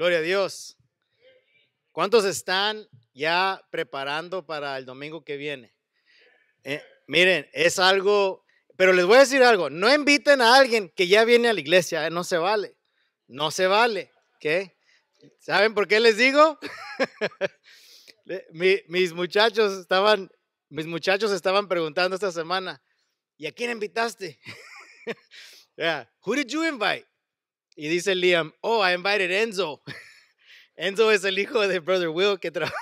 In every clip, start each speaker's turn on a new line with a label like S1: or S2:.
S1: Gloria a Dios. ¿Cuántos están ya preparando para el domingo que viene? Eh, miren, es algo, pero les voy a decir algo, no inviten a alguien que ya viene a la iglesia, eh, no se vale, no se vale, ¿qué? ¿Saben por qué les digo? mis muchachos estaban, mis muchachos estaban preguntando esta semana, ¿y a quién invitaste? yeah. Who did you invite? Y dice Liam, oh, I invited Enzo. Enzo es el hijo de Brother Will que trabaja.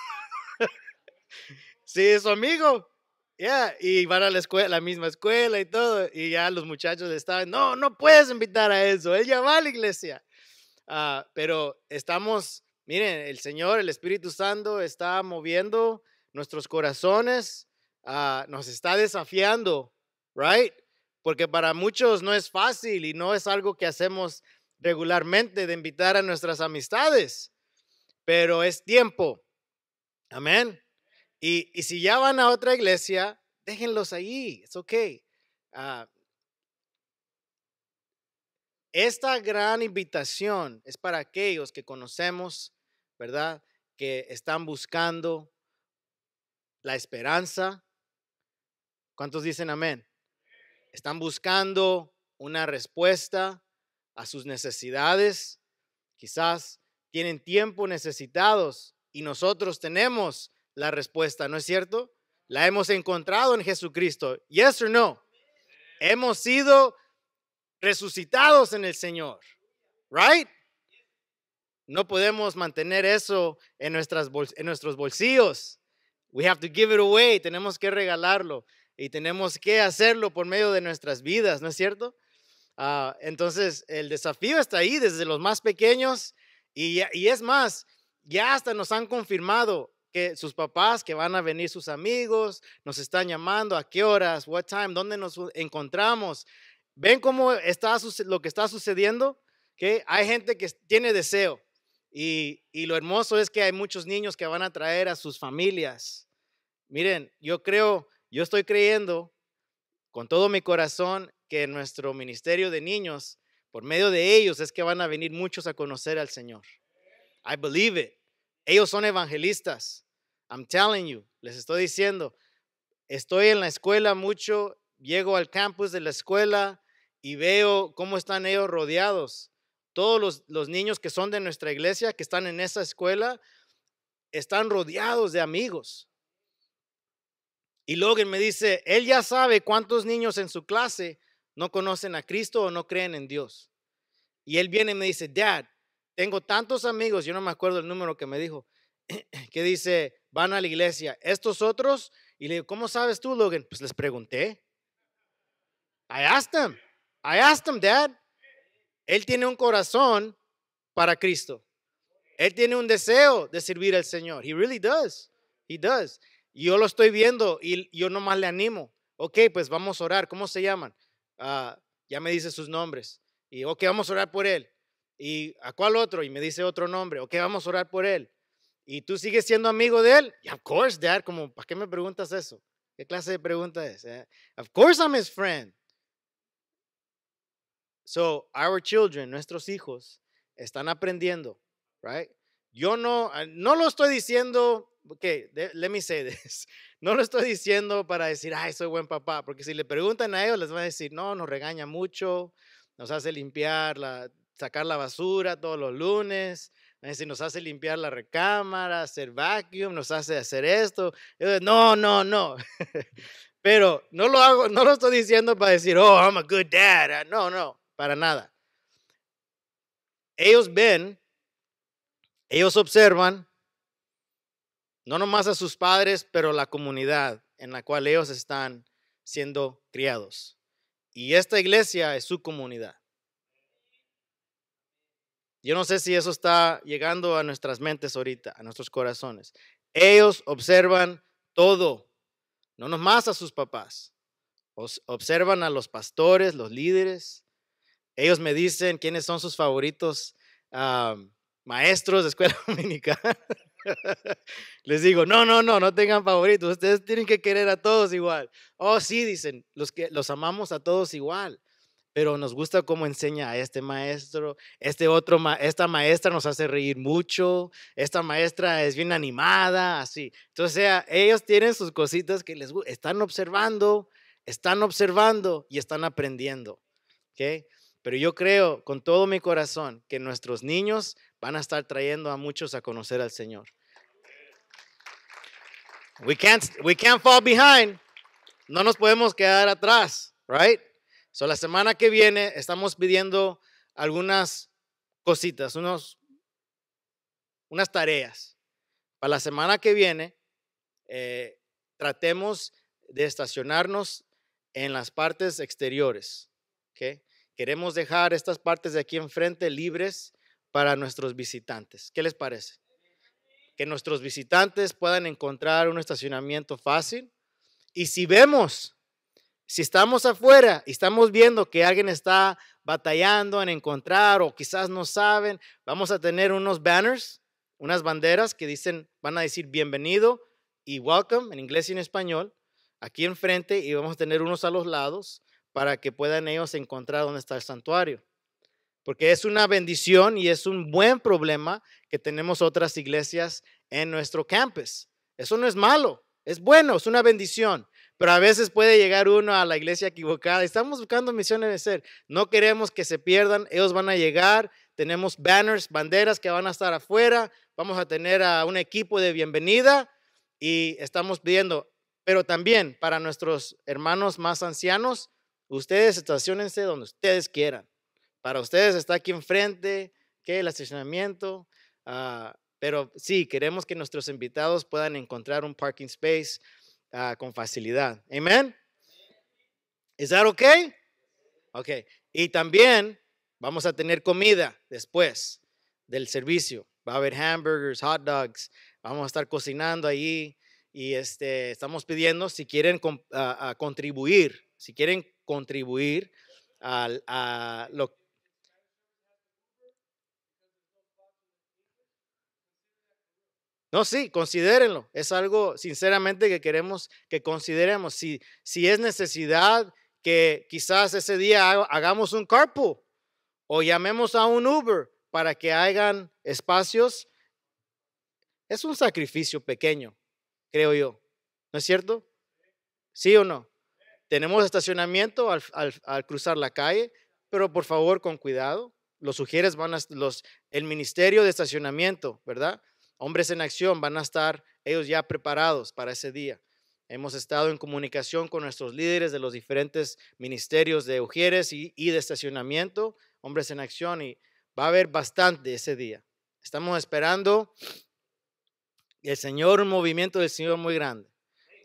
S1: sí, es su amigo. Yeah, y van a la escuela, la misma escuela y todo. Y ya los muchachos estaban, no, no puedes invitar a Enzo, él ya va a la iglesia. Ah, pero estamos, miren, el Señor, el Espíritu Santo está moviendo nuestros corazones, ah, nos está desafiando, right? Porque para muchos no es fácil y no es algo que hacemos regularmente de invitar a nuestras amistades, pero es tiempo. Amén. Y, si ya van a otra iglesia, déjenlos ahí, es ok. Ah, esta gran invitación es para aquellos que conocemos, ¿verdad? Que están buscando la esperanza. ¿Cuántos dicen amén? Están buscando una respuesta a sus necesidades. Quizás tienen tiempo necesitados y nosotros tenemos la respuesta, ¿no es cierto? La hemos encontrado en Jesucristo. Yes or no? Hemos sido resucitados en el Señor. Right? No podemos mantener eso en, en nuestros bolsillos. We have to give it away. Tenemos que regalarlo y tenemos que hacerlo por medio de nuestras vidas, ¿no es cierto? Ah, entonces, el desafío está ahí desde los más pequeños y, es más, ya hasta nos han confirmado que sus papás, que van a venir sus amigos, nos están llamando, a qué horas, what time, dónde nos encontramos. ¿Ven cómo está lo que está sucediendo? Que hay gente que tiene deseo y, y lo hermoso es que hay muchos niños que van a traer a sus familias. Miren, yo creo, yo estoy creyendo con todo mi corazón que nuestro ministerio de niños, por medio de ellos es que van a venir muchos a conocer al Señor. I believe it. Ellos son evangelistas. I'm telling you, les estoy diciendo, estoy en la escuela mucho, llego al campus de la escuela y veo cómo están ellos rodeados. Todos los, los niños que son de nuestra iglesia, que están en esa escuela, están rodeados de amigos. Y Logan me dice, él ya sabe cuántos niños en su clase no conocen a Cristo o no creen en Dios. Y él viene y me dice, Dad, tengo tantos amigos, yo no me acuerdo el número que me dijo, que dice, van a la iglesia, estos otros, y le digo, ¿cómo sabes tú, Logan? Pues les pregunté. I asked them, I asked them, Dad. Él tiene un corazón para Cristo. Él tiene un deseo de servir al Señor. He really does. He does. Y yo lo estoy viendo y yo nomás le animo. Ok, pues vamos a orar. ¿Cómo se llaman? Ah, ya me dice sus nombres. Y, ok, vamos a orar por él. ¿Y a cuál otro? Y me dice otro nombre. Ok, vamos a orar por él. ¿Y tú sigues siendo amigo de él? Y of course, Dad, como, ¿para qué me preguntas eso? ¿Qué clase de pregunta es? Eh? Of course I'm his friend. So, our children, nuestros hijos, están aprendiendo, right? Yo no, ah, no lo estoy diciendo, ok, let me say this. No lo estoy diciendo para decir, ay, soy buen papá, porque si le preguntan a ellos, les van a decir, no, nos regaña mucho, nos hace limpiar, la, sacar la basura todos los lunes, nos hace limpiar la recámara, hacer vacuum, nos hace hacer esto. no, no, no. Pero no lo hago, no lo estoy diciendo para decir, oh, I'm a good dad. Ah, no, no, para nada. Ellos ven, ellos observan, no nomás a sus padres, pero la comunidad en la cual ellos están siendo criados. Y esta iglesia es su comunidad. Yo no sé si eso está llegando a nuestras mentes ahorita, a nuestros corazones. Ellos observan todo, no nomás a sus papás. Observan a los pastores, los líderes. Ellos me dicen quiénes son sus favoritos maestros de escuela dominicana. Les digo, no, no, no, no tengan favoritos. Ustedes tienen que querer a todos igual. Oh, sí, dicen, los, que, los amamos a todos igual. Pero nos gusta cómo enseña a este maestro, este otro, esta maestra nos hace reír mucho, esta maestra es bien animada, así. Entonces, ellos tienen sus cositas que les están observando, están observando y están aprendiendo. Pero yo creo con todo mi corazón que nuestros niños van a estar trayendo a muchos a conocer al Señor. We can't, we can't fall behind. No nos podemos quedar atrás, right? So, la semana que viene estamos pidiendo algunas cositas, unos, unas tareas. Para la semana que viene, eh, tratemos de estacionarnos en las partes exteriores. ¿okay? Queremos dejar estas partes de aquí enfrente libres para nuestros visitantes. ¿Qué les parece? que nuestros visitantes puedan encontrar un estacionamiento fácil. Y si vemos, si estamos afuera y estamos viendo que alguien está batallando en encontrar o quizás no saben, vamos a tener unos banners, unas banderas que dicen, van a decir bienvenido y welcome en inglés y en español, aquí enfrente y vamos a tener unos a los lados para que puedan ellos encontrar dónde está el santuario porque es una bendición y es un buen problema que tenemos otras iglesias en nuestro campus. Eso no es malo, es bueno, es una bendición. Pero a veces puede llegar uno a la iglesia equivocada. Estamos buscando misiones de ser. No queremos que se pierdan. Ellos van a llegar. Tenemos banners, banderas que van a estar afuera. Vamos a tener a un equipo de bienvenida. Y estamos pidiendo, pero también para nuestros hermanos más ancianos, ustedes estacionense donde ustedes quieran para ustedes está aquí enfrente, que el estacionamiento. Ah, pero sí, queremos que nuestros invitados puedan encontrar un parking space ah, con facilidad. Amen. ¿Es that okay? Ok. Y también vamos a tener comida después del servicio. Va a haber hamburgers, hot dogs. Vamos a estar cocinando ahí. Y este, estamos pidiendo si quieren ah, contribuir, si quieren contribuir a, a lo, No, sí, considérenlo. Es algo sinceramente que queremos que consideremos. Si, si es necesidad que quizás ese día hagamos un carpool o llamemos a un Uber para que hagan espacios, es un sacrificio pequeño, creo yo. ¿No es cierto? ¿Sí o no? Tenemos estacionamiento al, cruzar la calle, pero por favor con cuidado. Los sugieres van a, los, el ministerio de estacionamiento, ¿verdad? Hombres en acción van a estar ellos ya preparados para ese día. Hemos estado en comunicación con nuestros líderes de los diferentes ministerios de Ujieres y, de estacionamiento, Hombres en Acción, y va a haber bastante ese día. Estamos esperando el Señor, un movimiento del Señor muy grande.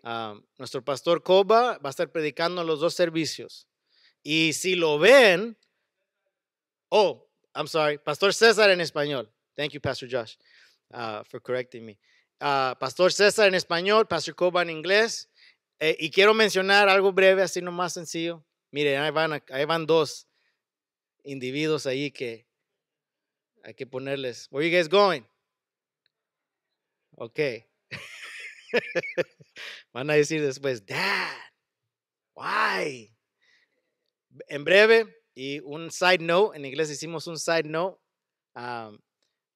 S1: Ah, nuestro pastor Coba va a estar predicando los dos servicios. Y si lo ven, oh, I'm sorry, Pastor César en español. Thank you, Pastor Josh. Ah, for correcting me. Ah, Pastor César en español, Pastor Coba en inglés. Eh, y quiero mencionar algo breve, así más sencillo. Miren, ahí van, ahí van dos individuos ahí que hay que ponerles. Where you guys going? Ok. van a decir después, Dad, why? En breve, y un side note, en inglés hicimos un side note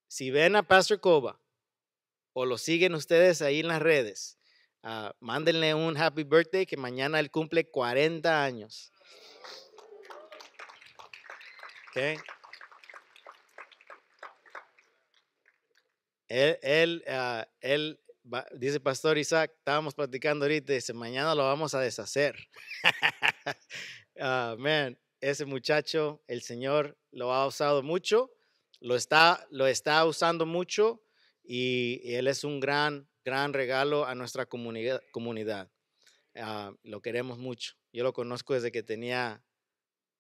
S1: si ven a Pastor Coba o lo siguen ustedes ahí en las redes, ah, mándenle un happy birthday que mañana él cumple 40 años. Okay. Él, ah, dice Pastor Isaac, estábamos platicando ahorita, dice, mañana lo vamos a deshacer. Amén. ese muchacho, el Señor lo ha usado mucho lo está, lo está usando mucho y, él es un gran, gran regalo a nuestra comunidad. comunidad. Ah, lo queremos mucho. Yo lo conozco desde que tenía,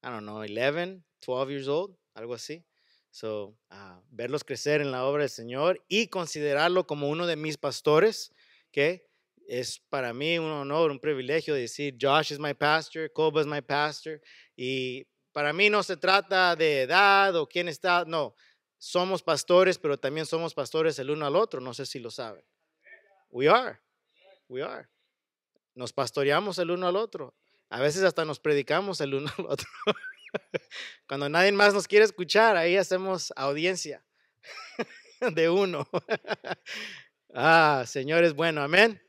S1: I don't know, 11, 12 years old, algo así. So, ah, verlos crecer en la obra del Señor y considerarlo como uno de mis pastores, que es para mí un honor, un privilegio decir, Josh is my pastor, Coba is my pastor, y para mí no se trata de edad o quién está, no. Somos pastores, pero también somos pastores el uno al otro. No sé si lo saben. We are. We are. Nos pastoreamos el uno al otro. A veces hasta nos predicamos el uno al otro. Cuando nadie más nos quiere escuchar, ahí hacemos audiencia de uno. Ah, señores, bueno, amén.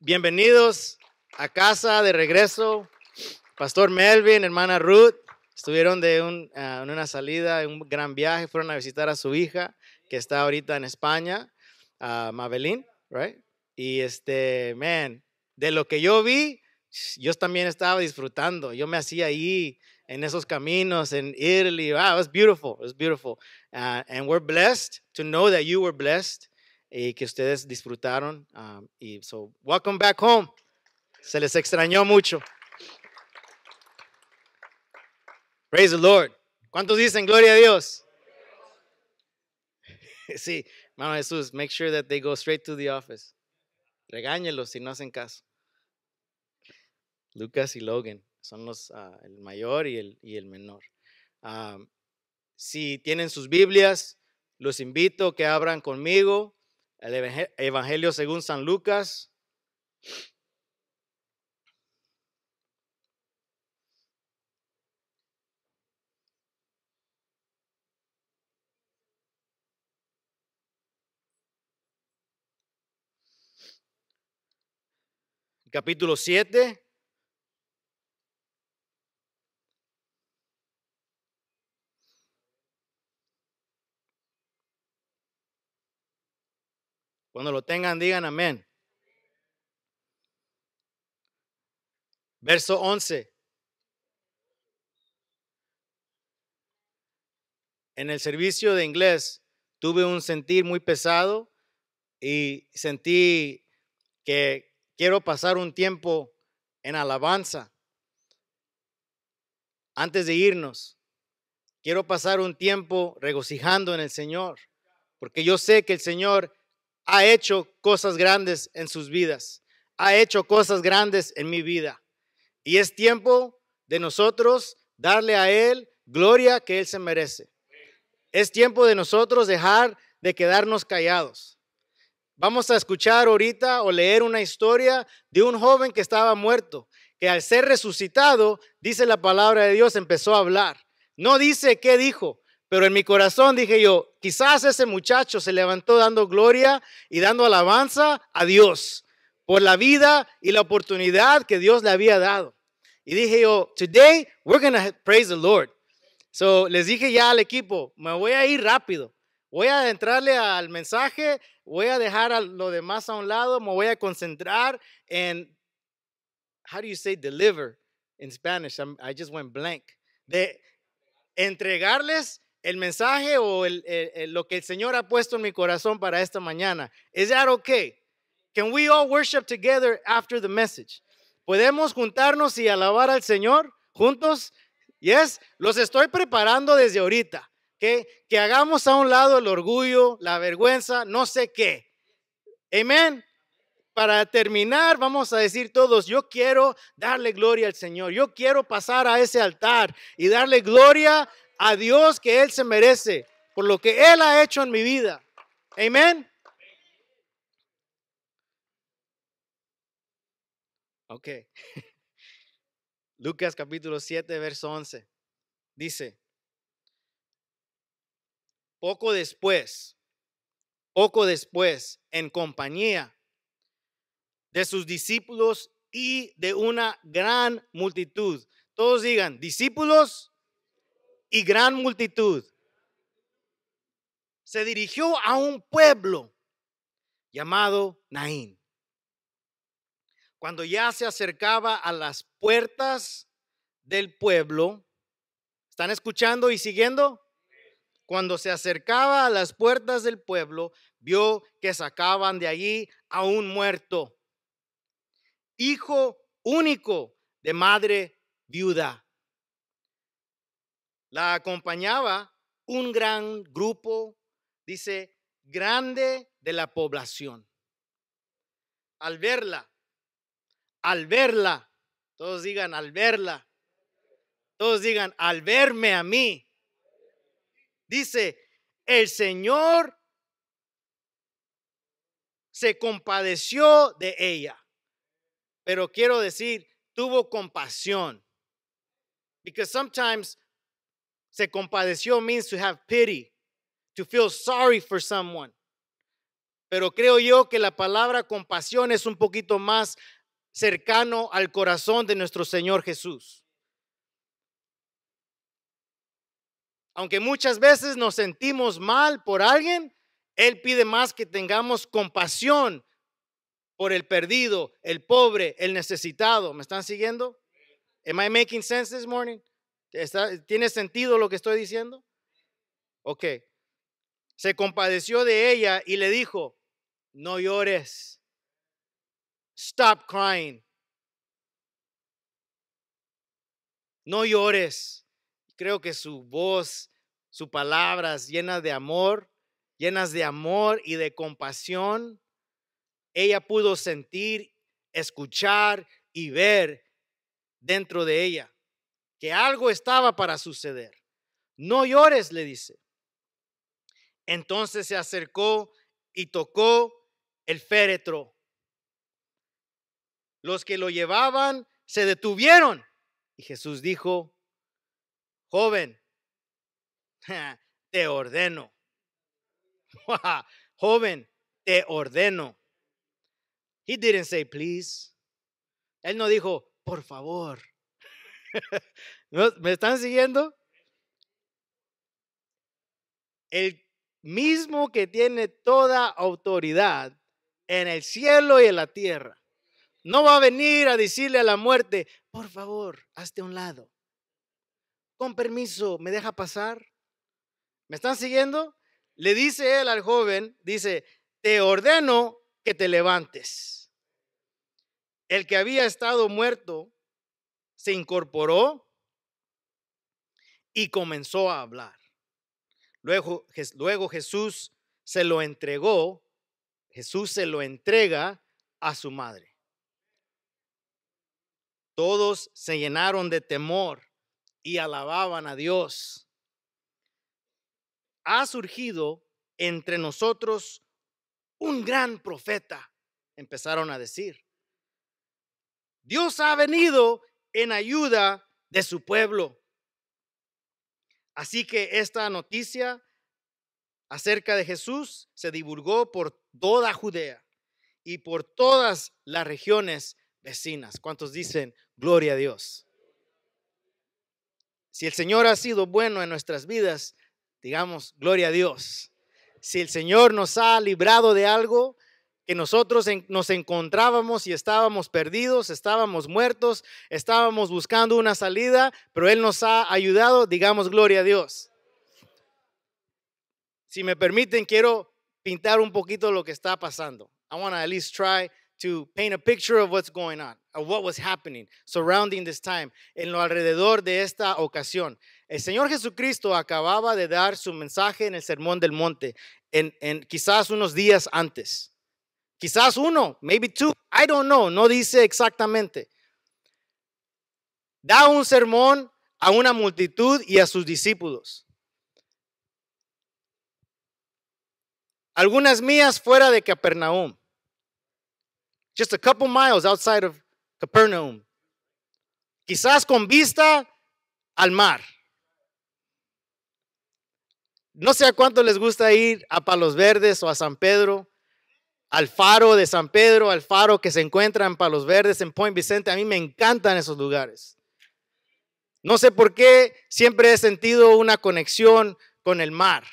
S1: Bienvenidos a casa de regreso. Pastor Melvin, hermana Ruth, estuvieron de ah, en una salida, un gran viaje, fueron a visitar a su hija que está ahorita en España, a Mabelín, right? Y este, man, de lo que yo vi, yo también estaba disfrutando. Yo me hacía ahí en esos caminos, en Italy. Wow, it was beautiful. It was beautiful. Ah, and we're blessed to know that you were blessed y que ustedes disfrutaron. Ah, y so, welcome back home. Se les extrañó mucho. Praise the Lord. ¿Cuántos dicen gloria a Dios? Sí, hermano Jesús, make sure that they go straight to the office. Regáñelos si no hacen caso. Lucas y Logan son los, ah, el mayor y el, y el menor. Ah, si tienen sus Biblias, los invito a que abran conmigo el Evangelio según San Lucas. capítulo 7. Cuando lo tengan, digan amén. Verso 11. En el servicio de inglés tuve un sentir muy pesado y sentí que Quiero pasar un tiempo en alabanza. Antes de irnos, quiero pasar un tiempo regocijando en el Señor, porque yo sé que el Señor ha hecho cosas grandes en sus vidas, ha hecho cosas grandes en mi vida. Y es tiempo de nosotros darle a Él gloria que Él se merece. Es tiempo de nosotros dejar de quedarnos callados. Vamos a escuchar ahorita o leer una historia de un joven que estaba muerto, que al ser resucitado, dice la palabra de Dios, empezó a hablar. No dice qué dijo, pero en mi corazón dije yo, quizás ese muchacho se levantó dando gloria y dando alabanza a Dios por la vida y la oportunidad que Dios le había dado. Y dije yo, today we're going to praise the Lord. So les dije ya al equipo, me voy a ir rápido. Voy a entrarle al mensaje voy a dejar lo demás a un lado, me voy a concentrar en, how do you deliver in Spanish? I just went blank. De entregarles el mensaje o lo que el Señor ha puesto en mi corazón para esta mañana. Es that okay? Can we all worship together after the message? ¿Podemos juntarnos y alabar al Señor juntos? Yes, los estoy preparando desde ahorita. Que hagamos a un lado el orgullo, la vergüenza, no sé qué. Amén. Para terminar, vamos a decir todos, yo quiero darle gloria al Señor, yo quiero pasar a ese altar y darle gloria a Dios que Él se merece por lo que Él ha hecho en mi vida. Amén. Ok. Lucas capítulo 7, verso 11. Dice, poco después, poco después, en compañía de sus discípulos y de una gran multitud. Todos digan, discípulos y gran multitud. Se dirigió a un pueblo llamado Naín. Cuando ya se acercaba a las puertas del pueblo, ¿están escuchando y siguiendo? Cuando se acercaba a las puertas del pueblo, vio que sacaban de allí a un muerto, hijo único de madre viuda. La acompañaba un gran grupo, dice, grande de la población. Al verla, al verla, todos digan al verla, todos digan al verme a mí, Dice, el Señor se compadeció de ella, pero quiero decir, tuvo compasión. Because sometimes se compadeció means to have pity, to feel sorry for someone. Pero creo yo que la palabra compasión es un poquito más cercano al corazón de nuestro Señor Jesús. Aunque muchas veces nos sentimos mal por alguien, Él pide más que tengamos compasión por el perdido, el pobre, el necesitado. ¿Me están siguiendo? Am I making sense this morning? ¿Tiene sentido lo que estoy diciendo? Ok. Se compadeció de ella y le dijo, no llores. Stop crying. No llores creo que su voz, sus palabras llenas de amor, llenas de amor y de compasión, ella pudo sentir, escuchar y ver dentro de ella que algo estaba para suceder. No llores, le dice. Entonces se acercó y tocó el féretro. Los que lo llevaban se detuvieron y Jesús dijo, Joven, te ordeno. Joven, te ordeno. He didn't say please. Él no dijo, por favor. ¿Me están siguiendo? El mismo que tiene toda autoridad en el cielo y en la tierra. No va a venir a decirle a la muerte, por favor, hazte a un lado permiso, ¿me deja pasar? ¿Me están siguiendo? Le dice él al joven, dice, te ordeno que te levantes. El que había estado muerto se incorporó y comenzó a hablar. luego Jesús se lo entregó, Jesús se lo entrega a su madre. Todos se llenaron de temor y alababan a Dios. Ha surgido entre nosotros un gran profeta, empezaron a decir. Dios ha venido en ayuda de su pueblo. Así que esta noticia acerca de Jesús se divulgó por toda Judea y por todas las regiones vecinas. ¿Cuántos dicen gloria a Dios? Si el Señor ha sido bueno en nuestras vidas, digamos, gloria a Dios. Si el Señor nos ha librado de algo que nosotros nos encontrábamos y estábamos perdidos, estábamos muertos, estábamos buscando una salida, pero Él nos ha ayudado, digamos, gloria a Dios. Si me permiten, quiero pintar un poquito lo que está pasando. I want to at least try to paint a picture of what's going on, of what was happening surrounding this time, en lo alrededor de esta ocasión. El Señor Jesucristo acababa de dar su mensaje en el Sermón del Monte, en, en quizás unos días antes. Quizás uno, maybe two, I don't know, no dice exactamente. Da un sermón a una multitud y a sus discípulos. Algunas mías fuera de Capernaum just a couple miles outside of Capernaum. Quizás con vista al mar. No sé a cuánto les gusta ir a Palos Verdes o a San Pedro, al faro de San Pedro, al faro que se encuentra en Palos Verdes, en Point Vicente. A mí me encantan esos lugares. No sé por qué siempre he sentido una conexión con el mar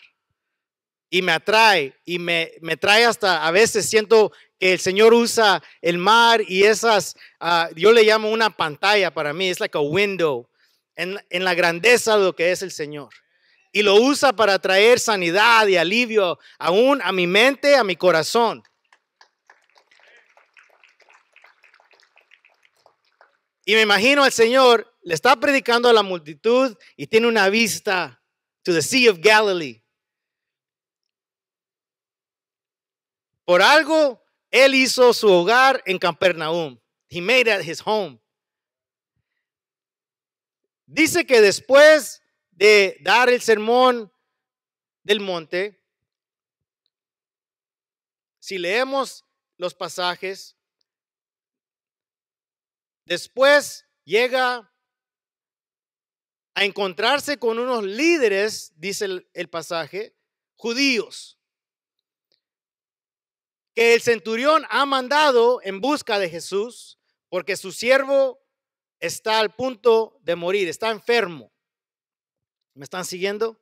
S1: y me atrae y me, me trae hasta, a veces siento que el Señor usa el mar y esas, ah, yo le llamo una pantalla para mí, es like a window, en, en la grandeza de lo que es el Señor. Y lo usa para traer sanidad y alivio aún a mi mente, a mi corazón. Y me imagino al Señor le está predicando a la multitud y tiene una vista to the Sea of Galilee. Por algo él hizo su hogar en Campernaum. He made it his home. Dice que después de dar el sermón del monte, si leemos los pasajes, después llega a encontrarse con unos líderes, dice el, el pasaje, judíos el centurión ha mandado en busca de Jesús porque su siervo está al punto de morir, está enfermo. ¿Me están siguiendo?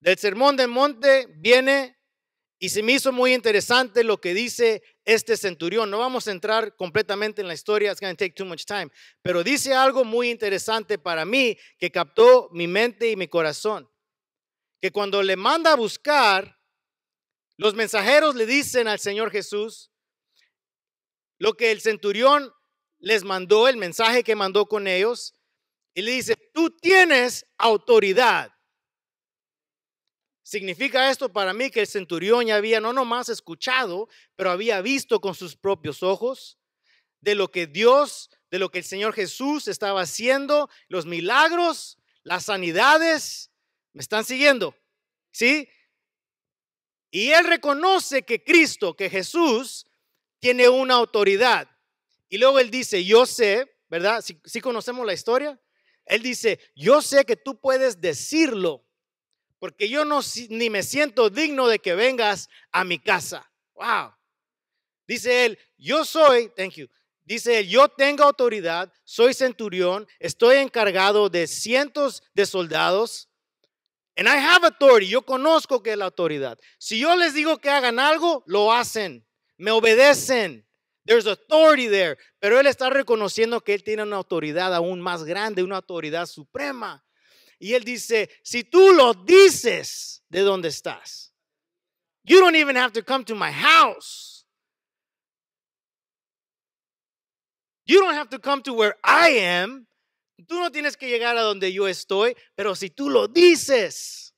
S1: Del sermón del monte viene y se me hizo muy interesante lo que dice este centurión. No vamos a entrar completamente en la historia, it's going take too much time, pero dice algo muy interesante para mí que captó mi mente y mi corazón. Que cuando le manda a buscar, los mensajeros le dicen al Señor Jesús lo que el centurión les mandó, el mensaje que mandó con ellos, y le dice, tú tienes autoridad. Significa esto para mí que el centurión ya había no nomás escuchado, pero había visto con sus propios ojos de lo que Dios, de lo que el Señor Jesús estaba haciendo, los milagros, las sanidades. ¿Me están siguiendo? ¿Sí? Y él reconoce que Cristo, que Jesús, tiene una autoridad. Y luego él dice, yo sé, ¿verdad? Si, conocemos la historia, él dice, yo sé que tú puedes decirlo, porque yo no, ni me siento digno de que vengas a mi casa. Wow. Dice él, yo soy, thank you. Dice él, yo tengo autoridad, soy centurión, estoy encargado de cientos de soldados And I have authority. Yo conozco que la autoridad. Si yo les digo que hagan algo, lo hacen. Me obedecen. There's authority there. Pero él está reconociendo que él tiene una autoridad aún más grande, una autoridad suprema. Y él dice, si tú lo dices de dónde estás, you don't even have to come to my house. You don't have to come to where I am. Tú no tienes que llegar a donde yo estoy, pero si tú lo dices,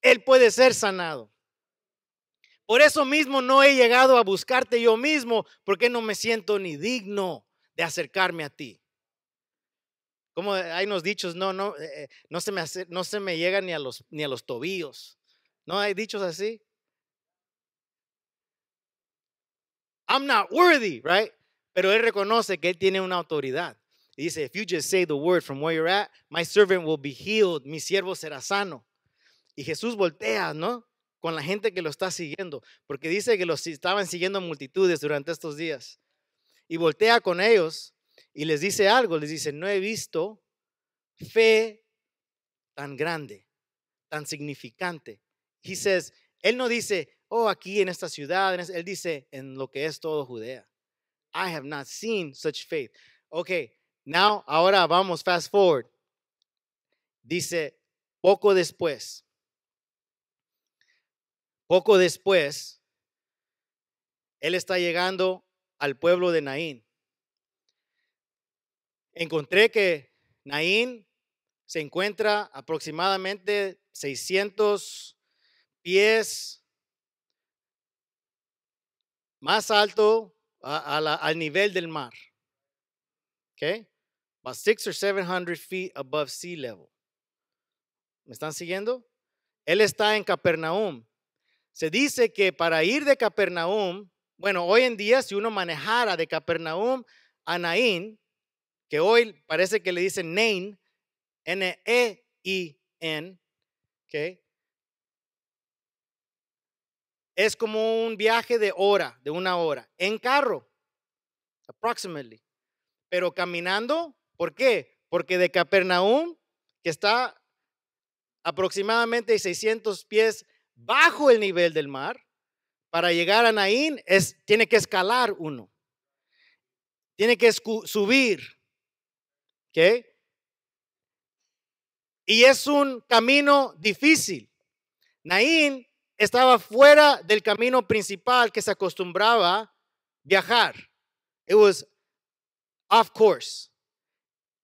S1: Él puede ser sanado. Por eso mismo no he llegado a buscarte yo mismo, porque no me siento ni digno de acercarme a ti. Como hay unos dichos, no, no, eh, eh, no, se me no se me llega ni a los, ni a los tobillos. No hay dichos así. I'm not worthy, right? Pero él reconoce que él tiene una autoridad. Y dice, if you just say the word from where you're at, my servant will be healed, mi siervo será sano. Y Jesús voltea, ¿no? Con la gente que lo está siguiendo, porque dice que los estaban siguiendo multitudes durante estos días. Y voltea con ellos y les dice algo, les dice, no he visto fe tan grande, tan significante. He says, él no dice, oh, aquí en esta ciudad, él dice, en lo que es todo Judea. I have not seen such faith. Okay, now, ahora vamos, fast forward. Dice, poco después, poco después, él está llegando al pueblo de Naín. Encontré que Naín se encuentra aproximadamente 600 pies más alto al nivel del mar. Okay? About six or seven feet above sea level. ¿Me están siguiendo? Él está en Capernaum. Se dice que para ir de Capernaum, bueno, hoy en día si uno manejara de Capernaum a Naín, que hoy parece que le dicen Nain, N-E-I-N, -E es como un viaje de hora, de una hora, en carro, approximately. Pero caminando, ¿por qué? Porque de Capernaum, que está aproximadamente 600 pies bajo el nivel del mar, para llegar a Naín es, tiene que escalar uno, tiene que subir, ¿ok? Y es un camino difícil. Naín estaba fuera del camino principal que se acostumbraba viajar. It was off course.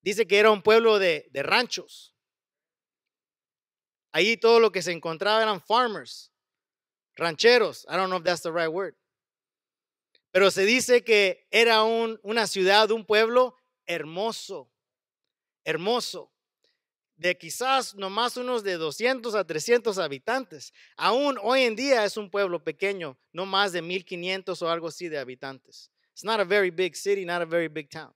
S1: Dice que era un pueblo de, ranchos. Allí todo lo que se encontraba eran farmers, rancheros. I don't know if that's the right word. Pero se dice que era un, una ciudad, un pueblo hermoso, hermoso de quizás más unos de 200 a 300 habitantes. Aún hoy en día es un pueblo pequeño, no más de 1500 o algo así de habitantes. It's not a very big city, not a very big town.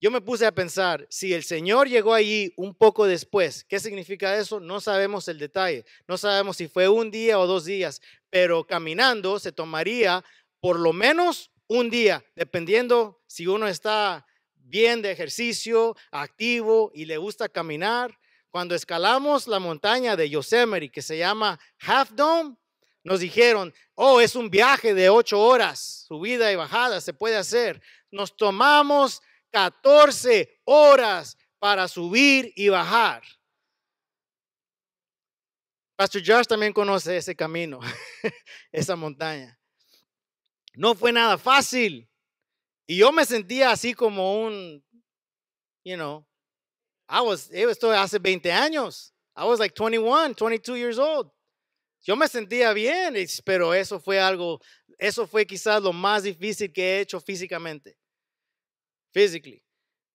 S1: Yo me puse a pensar, si el Señor llegó allí un poco después, ¿qué significa eso? No sabemos el detalle, no sabemos si fue un día o dos días, pero caminando se tomaría por lo menos un día, dependiendo si uno está bien de ejercicio, activo y le gusta caminar. Cuando escalamos la montaña de Yosemite, que se llama Half Dome, nos dijeron, oh, es un viaje de ocho horas, subida y bajada, se puede hacer. Nos tomamos 14 horas para subir y bajar. Pastor Josh también conoce ese camino, esa montaña. No fue nada fácil. Y yo me sentía así como un, you know, I was, eh, esto hace 20 años. I was like 21, 22 years old. Yo me sentía bien, pero eso fue algo, eso fue quizás lo más difícil que he hecho físicamente. Physically.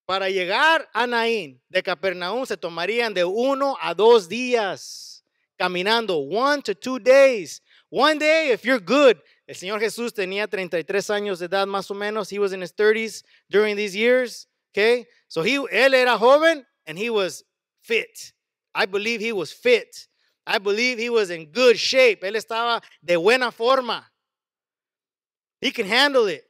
S1: Para llegar a Naín de Capernaum se tomarían de uno a dos días caminando, one to two days. One day, if you're good, el Señor Jesús tenía 33 años de edad más o menos. He was in his 30s during these years. Okay? So he, él era joven and he was fit. I believe he was fit. I believe he was in good shape. Él estaba de buena forma. He can handle it.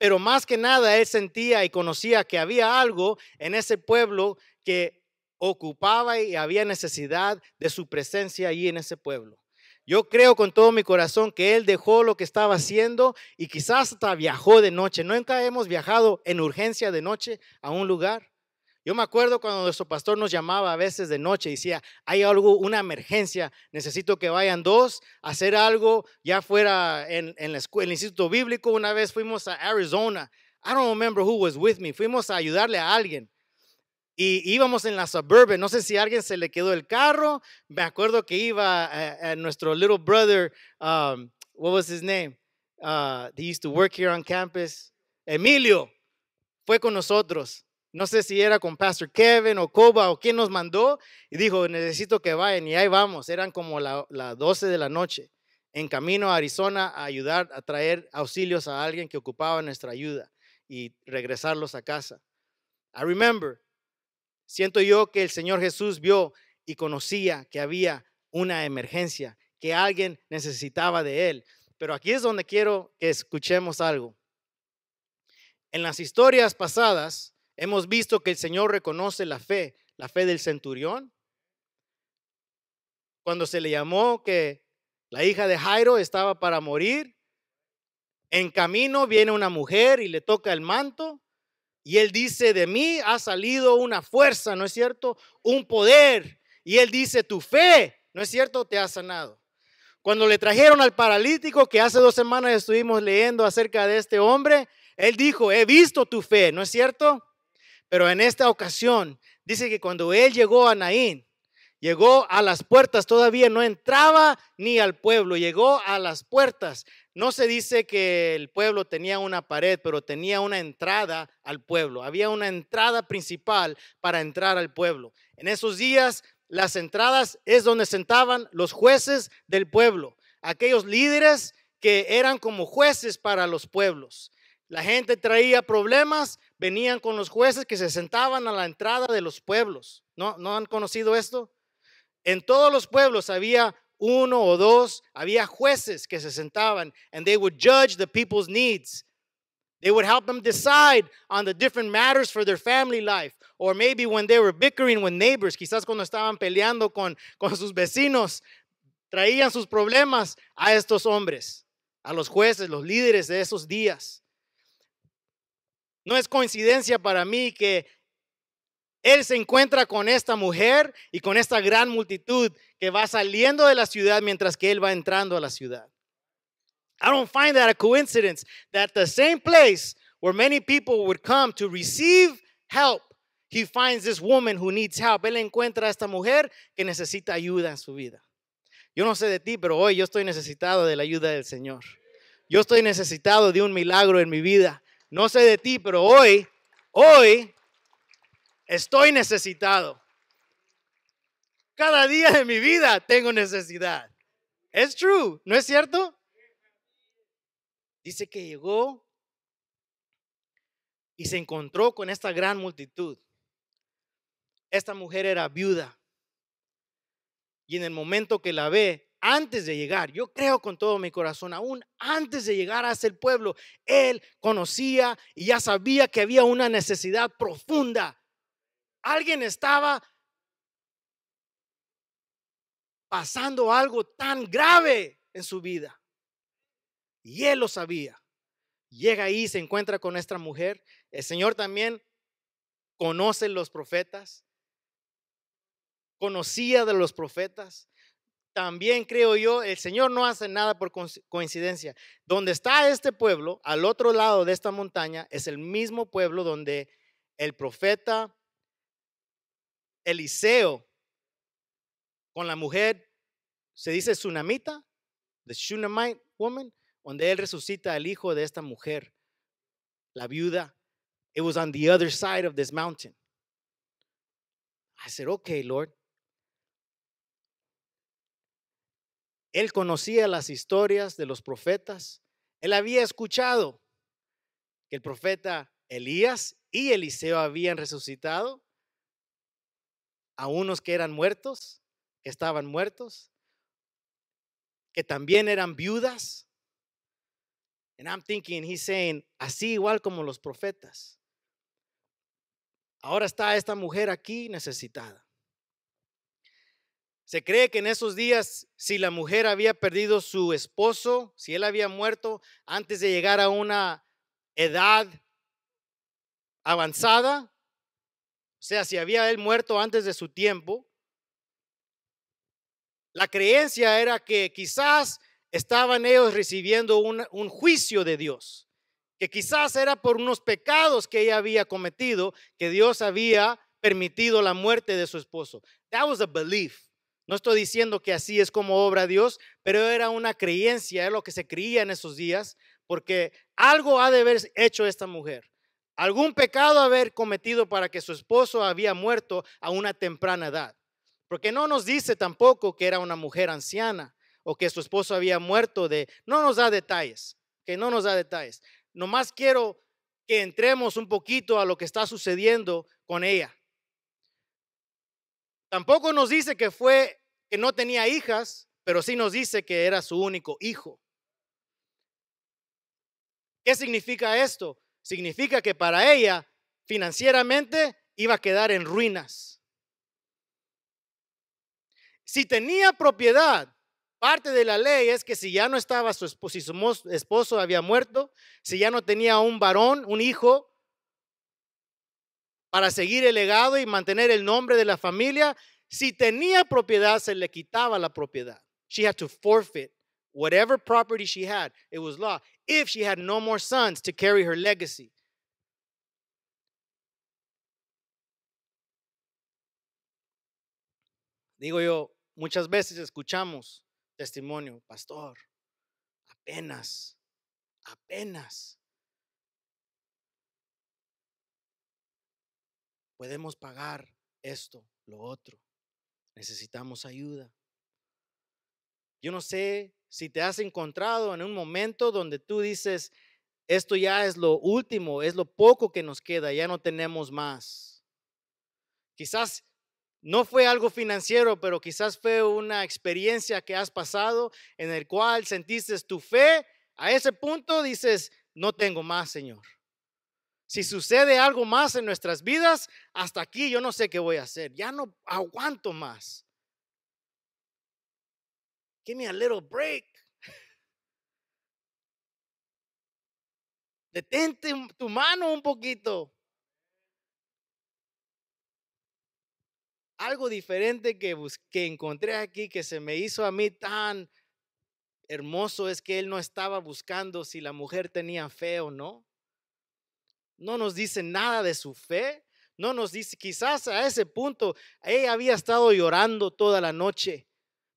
S1: Pero más que nada, él sentía y conocía que había algo en ese pueblo que ocupaba y había necesidad de su presencia allí en ese pueblo. Yo creo con todo mi corazón que él dejó lo que estaba haciendo y quizás hasta viajó de noche. Nunca hemos viajado en urgencia de noche a un lugar. Yo me acuerdo cuando nuestro pastor nos llamaba a veces de noche y decía, hay algo, una emergencia, necesito que vayan dos a hacer algo, ya fuera en, en el Instituto Bíblico, una vez fuimos a Arizona. I don't remember who was with me, fuimos a ayudarle a alguien y íbamos en la suburban. No sé si a alguien se le quedó el carro. Me acuerdo que iba a, eh, eh, nuestro little brother, um, what was his name? Uh, he used to work here on campus. Emilio fue con nosotros. No sé si era con Pastor Kevin o Coba o quién nos mandó y dijo, necesito que vayan y ahí vamos. Eran como las la 12 de la noche en camino a Arizona a ayudar a traer auxilios a alguien que ocupaba nuestra ayuda y regresarlos a casa. I remember Siento yo que el Señor Jesús vio y conocía que había una emergencia, que alguien necesitaba de él. Pero aquí es donde quiero que escuchemos algo. En las historias pasadas hemos visto que el Señor reconoce la fe, la fe del centurión. Cuando se le llamó que la hija de Jairo estaba para morir, en camino viene una mujer y le toca el manto y él dice, de mí ha salido una fuerza, ¿no es cierto? Un poder. Y él dice, tu fe, ¿no es cierto? Te ha sanado. Cuando le trajeron al paralítico, que hace dos semanas estuvimos leyendo acerca de este hombre, él dijo, he visto tu fe, ¿no es cierto? Pero en esta ocasión, dice que cuando él llegó a Naín, llegó a las puertas, todavía no entraba ni al pueblo, llegó a las puertas. No se dice que el pueblo tenía una pared, pero tenía una entrada al pueblo. Había una entrada principal para entrar al pueblo. En esos días, las entradas es donde sentaban los jueces del pueblo, aquellos líderes que eran como jueces para los pueblos. La gente traía problemas, venían con los jueces que se sentaban a la entrada de los pueblos. ¿No, han conocido esto? En todos los pueblos había uno o dos, había jueces que se sentaban and they would judge the people's needs. They would help them decide on the different matters for their family life. Or maybe when they were bickering with neighbors, quizás cuando estaban peleando con, con sus vecinos, traían sus problemas a estos hombres, a los jueces, los líderes de esos días. No es coincidencia para mí que él se encuentra con esta mujer y con esta gran multitud que va saliendo de la ciudad mientras que él va entrando a la ciudad. I don't find that a coincidence that the same place where many people would come to receive help, he finds this woman who needs help. Él encuentra a esta mujer que necesita ayuda en su vida. Yo no sé de ti, pero hoy yo estoy necesitado de la ayuda del Señor. Yo estoy necesitado de un milagro en mi vida. No sé de ti, pero hoy, hoy Estoy necesitado. Cada día de mi vida tengo necesidad. Es true, ¿no es cierto? Dice que llegó y se encontró con esta gran multitud. Esta mujer era viuda. Y en el momento que la ve, antes de llegar, yo creo con todo mi corazón, aún antes de llegar hacia el pueblo, él conocía y ya sabía que había una necesidad profunda alguien estaba pasando algo tan grave en su vida. Y él lo sabía. Llega ahí, se encuentra con esta mujer. El Señor también conoce los profetas. Conocía de los profetas. También creo yo, el Señor no hace nada por coincidencia. Donde está este pueblo, al otro lado de esta montaña, es el mismo pueblo donde el profeta Eliseo con la mujer, se dice Tsunamita, the Shunammite woman, donde él resucita al hijo de esta mujer, la viuda. It was on the other side of this mountain. I said, okay, Lord. Él conocía las historias de los profetas. Él había escuchado que el profeta Elías y Eliseo habían resucitado a unos que eran muertos, que estaban muertos, que también eran viudas. And I'm thinking, he's saying, así igual como los profetas. Ahora está esta mujer aquí necesitada. Se cree que en esos días, si la mujer había perdido su esposo, si él había muerto antes de llegar a una edad avanzada, o sea, si había él muerto antes de su tiempo, la creencia era que quizás estaban ellos recibiendo un, juicio de Dios, que quizás era por unos pecados que ella había cometido, que Dios había permitido la muerte de su esposo. That was a belief. No estoy diciendo que así es como obra Dios, pero era una creencia, es lo que se creía en esos días, porque algo ha de haber hecho esta mujer algún pecado haber cometido para que su esposo había muerto a una temprana edad. Porque no nos dice tampoco que era una mujer anciana o que su esposo había muerto de... No nos da detalles, que no nos da detalles. Nomás quiero que entremos un poquito a lo que está sucediendo con ella. Tampoco nos dice que fue, que no tenía hijas, pero sí nos dice que era su único hijo. ¿Qué significa esto? significa que para ella financieramente iba a quedar en ruinas. Si tenía propiedad, parte de la ley es que si ya no estaba su esposo, si su esposo había muerto, si ya no tenía un varón, un hijo, para seguir el legado y mantener el nombre de la familia, si tenía propiedad, se le quitaba la propiedad. She had to forfeit whatever property she had, it was law, if she had no more sons to carry her legacy. Digo yo, muchas veces escuchamos testimonio, pastor, apenas, apenas. Podemos pagar esto, lo otro. Necesitamos ayuda. Yo no sé si te has encontrado en un momento donde tú dices, esto ya es lo último, es lo poco que nos queda, ya no tenemos más. Quizás no fue algo financiero, pero quizás fue una experiencia que has pasado en el cual sentiste tu fe, a ese punto dices, no tengo más, Señor. Si sucede algo más en nuestras vidas, hasta aquí yo no sé qué voy a hacer, ya no aguanto más. Give me a little break. Detente tu mano un poquito. Algo diferente que, que encontré aquí que se me hizo a mí tan hermoso es que él no estaba buscando si la mujer tenía fe o no. No nos dice nada de su fe. No nos dice, quizás a ese punto ella había estado llorando toda la noche.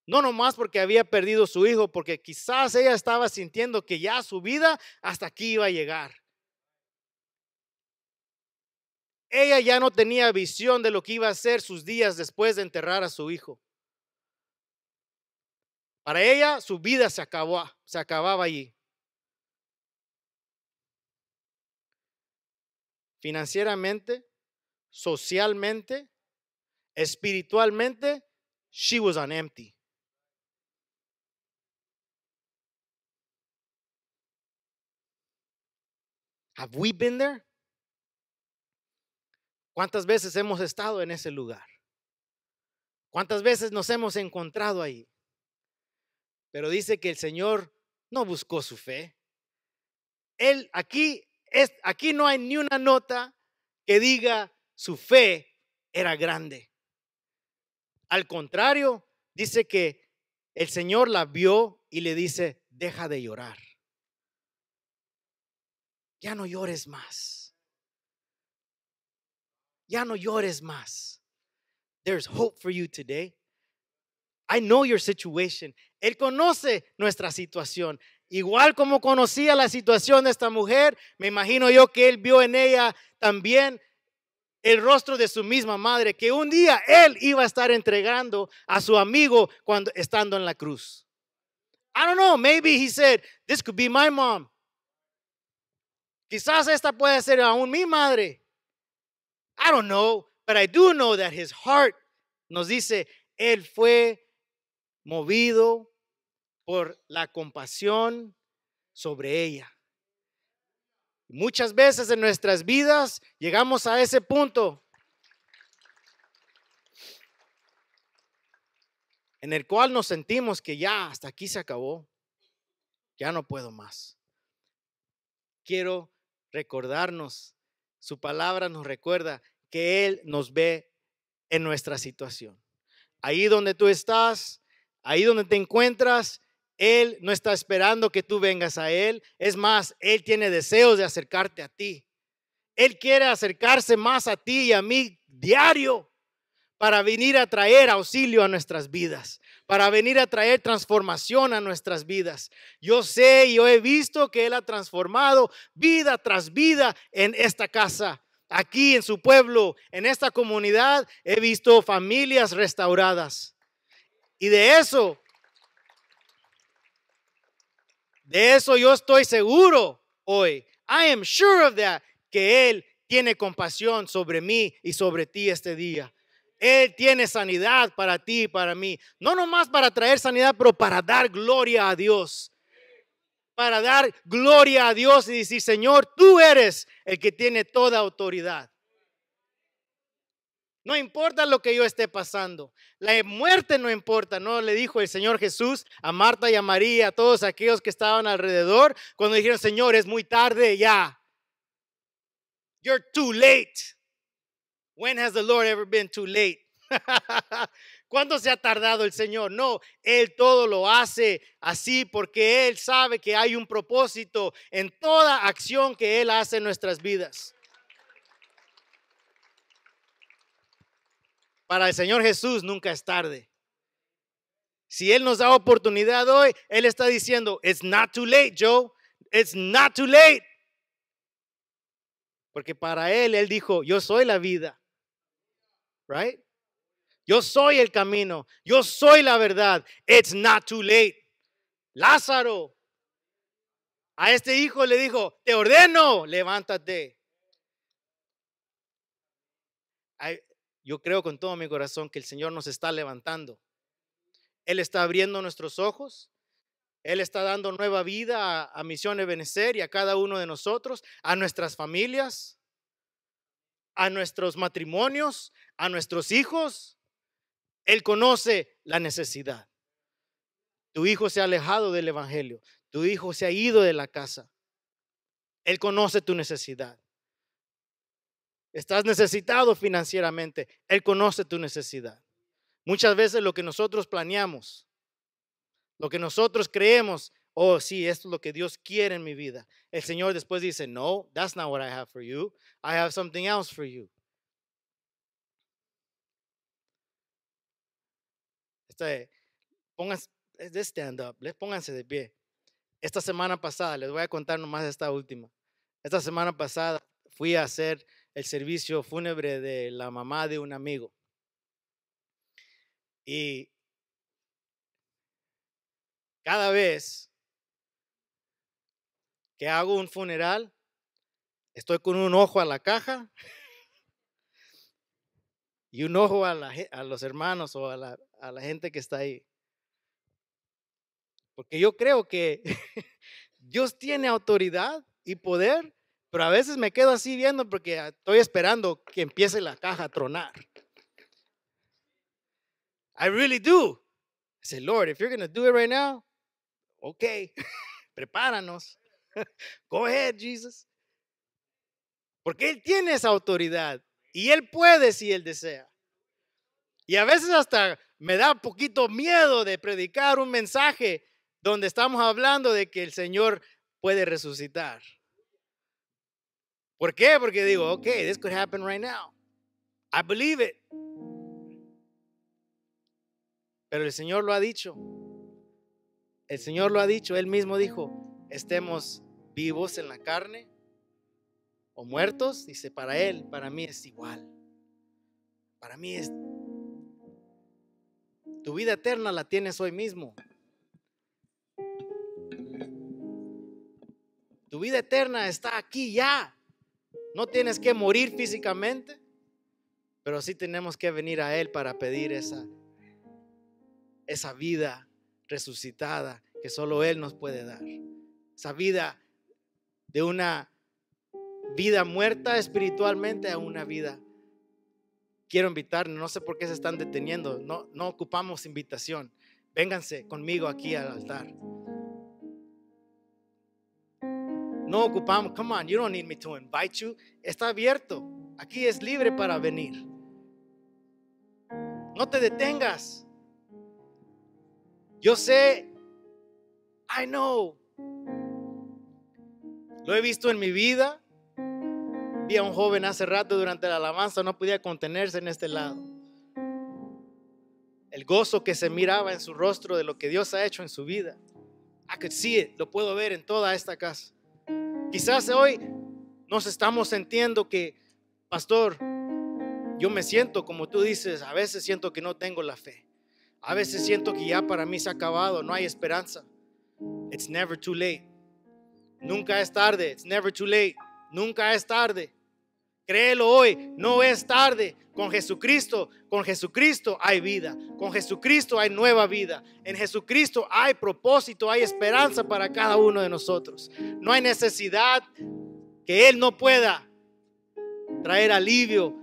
S1: No nomás porque había perdido su hijo, porque quizás ella estaba sintiendo que ya su vida hasta aquí iba a llegar. Ella ya no tenía visión de lo que iba a ser sus días después de enterrar a su hijo. Para ella su vida se acabó, se acababa allí. Financieramente, socialmente, espiritualmente, she was on empty. Have we been there? ¿Cuántas veces hemos estado en ese lugar? ¿Cuántas veces nos hemos encontrado ahí? Pero dice que el Señor no buscó su fe. Él aquí es, aquí no hay ni una nota que diga su fe era grande. Al contrario, dice que el Señor la vio y le dice, "Deja de llorar." ya no llores más. Ya no llores más. There's hope for you today. I know your situation. Él conoce nuestra situación. Igual como conocía la situación de esta mujer, me imagino yo que él vio en ella también el rostro de su misma madre, que un día él iba a estar entregando a su amigo cuando estando en la cruz. I don't know, maybe he said, this could be my mom. Quizás esta puede ser aún mi madre. I don't know, but I do know that his heart nos dice, él fue movido por la compasión sobre ella. Muchas veces en nuestras vidas llegamos a ese punto en el cual nos sentimos que ya hasta aquí se acabó, ya no puedo más. Quiero recordarnos, su palabra nos recuerda que Él nos ve en nuestra situación. Ahí donde tú estás, ahí donde te encuentras, Él no está esperando que tú vengas a Él. Es más, Él tiene deseos de acercarte a ti. Él quiere acercarse más a ti y a mí diario para venir a traer auxilio a nuestras vidas, para venir a traer transformación a nuestras vidas. Yo sé, yo he visto que Él ha transformado vida tras vida en esta casa, aquí en su pueblo, en esta comunidad. He visto familias restauradas. Y de eso, de eso yo estoy seguro hoy. I am sure of that, que Él tiene compasión sobre mí y sobre ti este día. Él tiene sanidad para ti y para mí. No nomás para traer sanidad, pero para dar gloria a Dios. Para dar gloria a Dios y decir, Señor, tú eres el que tiene toda autoridad. No importa lo que yo esté pasando. La muerte no importa, ¿no? Le dijo el Señor Jesús a Marta y a María, a todos aquellos que estaban alrededor, cuando dijeron, Señor, es muy tarde ya. You're too late ever been too late? ¿Cuándo se ha tardado el Señor? No, Él todo lo hace así porque Él sabe que hay un propósito en toda acción que Él hace en nuestras vidas. Para el Señor Jesús nunca es tarde. Si Él nos da oportunidad hoy, Él está diciendo, it's not too late, Joe. It's not too late. Porque para Él, Él dijo, yo soy la vida right? Yo soy el camino, yo soy la verdad. It's not too late. Lázaro, a este hijo le dijo, te ordeno, levántate. Yo creo con todo mi corazón que el Señor nos está levantando. Él está abriendo nuestros ojos. Él está dando nueva vida a, misiones Misión y a cada uno de nosotros, a nuestras familias a nuestros matrimonios, a nuestros hijos. Él conoce la necesidad. Tu hijo se ha alejado del Evangelio, tu hijo se ha ido de la casa. Él conoce tu necesidad. Estás necesitado financieramente, Él conoce tu necesidad. Muchas veces lo que nosotros planeamos, lo que nosotros creemos oh, sí, esto es lo que Dios quiere en mi vida. El Señor después dice, no, that's not what I have for you. I have something else for you. Este, pónganse, eh, stand up, pónganse de pie. Esta semana pasada, les voy a contar nomás esta última. Esta semana pasada fui a hacer el servicio fúnebre de la mamá de un amigo. Y cada vez que hago un funeral, estoy con un ojo a la caja y un ojo a, los hermanos o a la, gente que está ahí. Porque yo creo que Dios tiene autoridad y poder, pero a veces me quedo así viendo porque ah, estoy esperando que empiece la caja a tronar. I really do. I Lord, if you're going to do it right now, okay, prepáranos. Go ahead, Jesus. Porque Él tiene esa autoridad y Él puede si Él desea. Y a veces hasta me da poquito miedo de predicar un mensaje donde estamos hablando de que el Señor puede resucitar. ¿Por qué? Porque digo, ok, this could happen right now. I believe it. Pero el Señor lo ha dicho. El Señor lo ha dicho. Él mismo dijo, estemos vivos en la carne o muertos, dice, para Él, para mí es igual. Para mí es... Tu vida eterna la tienes hoy mismo. Tu vida eterna está aquí ya. No tienes que morir físicamente, pero sí tenemos que venir a Él para pedir esa, esa vida resucitada que solo Él nos puede dar. Esa vida de una vida muerta espiritualmente a una vida. Quiero invitar, no sé por qué se están deteniendo, no, no ocupamos invitación. Vénganse conmigo aquí al altar. No ocupamos, come on, you don't need me to invite you. Está abierto, aquí es libre para venir. No te detengas. Yo sé, I know, lo he visto en mi vida. Vi a un joven hace rato durante la alabanza, no podía contenerse en este lado. El gozo que se miraba en su rostro de lo que Dios ha hecho en su vida. I could see it, lo puedo ver en toda esta casa. Quizás hoy nos estamos sintiendo que, pastor, yo me siento como tú dices, a veces siento que no tengo la fe. A veces siento que ya para mí se ha acabado, no hay esperanza. It's never too late. Nunca es tarde. It's never too late. Nunca es tarde. Créelo hoy, no es tarde. Con Jesucristo, con Jesucristo hay vida. Con Jesucristo hay nueva vida. En Jesucristo hay propósito, hay esperanza para cada uno de nosotros. No hay necesidad que Él no pueda traer alivio.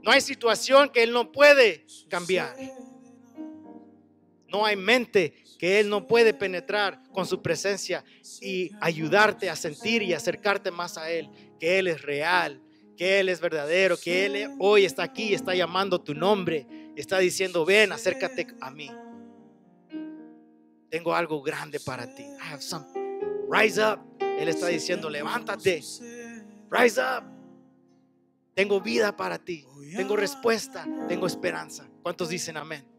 S1: No hay situación que Él no puede cambiar. No hay mente que Él no puede penetrar con su presencia y ayudarte a sentir y acercarte más a Él, que Él es real, que Él es verdadero, que Él hoy está aquí, y está llamando tu nombre, está diciendo, ven, acércate a mí. Tengo algo grande para ti. Rise up. Él está diciendo, levántate. Rise up. Tengo vida para ti. Tengo respuesta. Tengo esperanza. ¿Cuántos dicen amén?